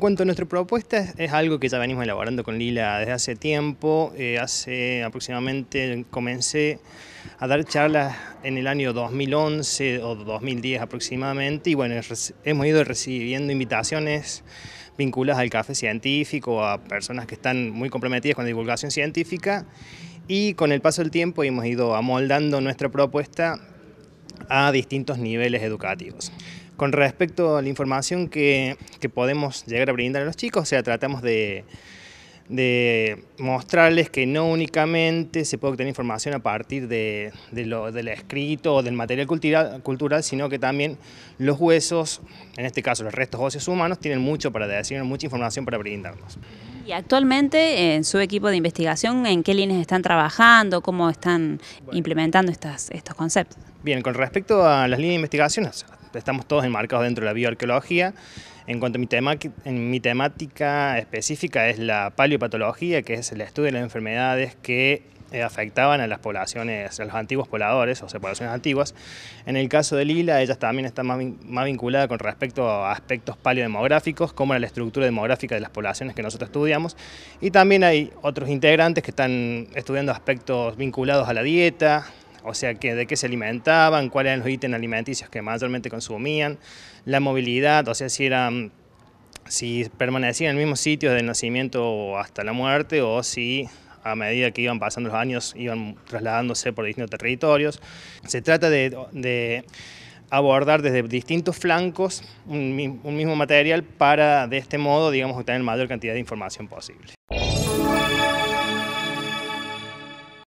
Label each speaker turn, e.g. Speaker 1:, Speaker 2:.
Speaker 1: En cuanto a nuestra propuesta, es algo que ya venimos elaborando con Lila desde hace tiempo. Eh, hace aproximadamente comencé a dar charlas en el año 2011 o 2010 aproximadamente y bueno, hemos ido recibiendo invitaciones vinculadas al café científico, a personas que están muy comprometidas con la divulgación científica y con el paso del tiempo hemos ido amoldando nuestra propuesta a distintos niveles educativos. Con respecto a la información que, podemos llegar a brindar a los chicos, o sea, tratamos de, mostrarles que no únicamente se puede obtener información a partir de, lo, del escrito o del material cultural, cultural, sino que también los huesos, en este caso los restos óseos humanos, tienen mucho para decir, mucha información para brindarnos.
Speaker 2: Y actualmente en su equipo de investigación, ¿en qué líneas están trabajando? ¿Cómo están implementando estas, estos conceptos?
Speaker 1: Bien, con respecto a las líneas de investigación, estamos todos enmarcados dentro de la bioarqueología. En cuanto a mi, tema, en mi temática específica es la paleopatología, que es el estudio de las enfermedades que eh, afectaban a las poblaciones, a los antiguos pobladores, o sea, poblaciones antiguas. En el caso de Lila, ella también está más, vinculada con respecto a aspectos paleodemográficos, como la estructura demográfica de las poblaciones que nosotros estudiamos. Y también hay otros integrantes que están estudiando aspectos vinculados a la dieta, o sea, que, de qué se alimentaban, cuáles eran los ítems alimenticios que mayormente consumían, la movilidad, o sea, si eran mm, si permanecían en el mismo sitio desde el nacimiento hasta la muerte o si a medida que iban pasando los años iban trasladándose por distintos territorios. Se trata de, abordar desde distintos flancos un, mismo material para de este modo, digamos, obtener mayor cantidad de información posible.